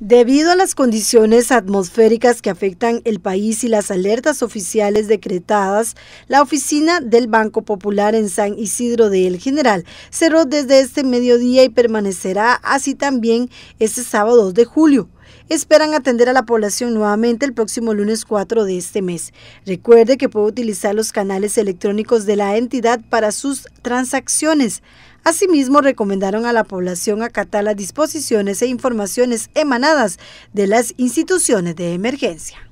Debido a las condiciones atmosféricas que afectan el país y las alertas oficiales decretadas, la oficina del Banco Popular en San Isidro de El General cerró desde este mediodía y permanecerá así también este sábado 2 de julio. Esperan atender a la población nuevamente el próximo lunes 4 de este mes. Recuerde que puede utilizar los canales electrónicos de la entidad para sus transacciones. Asimismo, recomendaron a la población acatar las disposiciones e informaciones emanadas de las instituciones de emergencia.